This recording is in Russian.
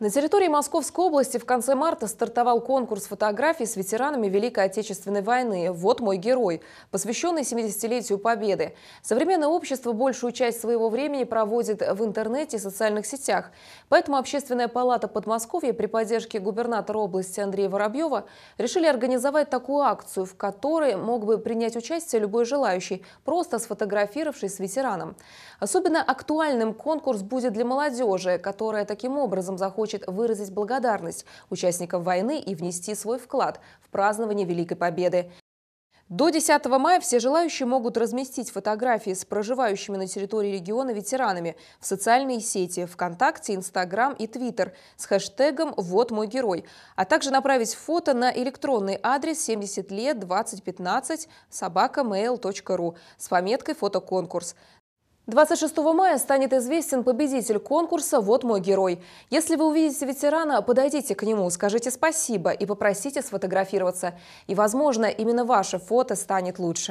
На территории Московской области в конце марта стартовал конкурс фотографий с ветеранами Великой Отечественной войны «Вот мой герой», посвященный 70-летию Победы. Современное общество большую часть своего времени проводит в интернете и социальных сетях. Поэтому Общественная палата Подмосковья при поддержке губернатора области Андрея Воробьева решили организовать такую акцию, в которой мог бы принять участие любой желающий, просто сфотографировавшись с ветераном. Особенно актуальным конкурс будет для молодежи, которая таким образом захочет хочет выразить благодарность участникам войны и внести свой вклад в празднование Великой Победы. До 10 мая все желающие могут разместить фотографии с проживающими на территории региона ветеранами в социальные сети ВКонтакте, Инстаграм и Твиттер с хэштегом «Вот мой герой», а также направить фото на электронный адрес 70 лет 2015 собакамейл.ру с пометкой «Фотоконкурс». 26 мая станет известен победитель конкурса «Вот мой герой». Если вы увидите ветерана, подойдите к нему, скажите спасибо и попросите сфотографироваться. И, возможно, именно ваше фото станет лучше.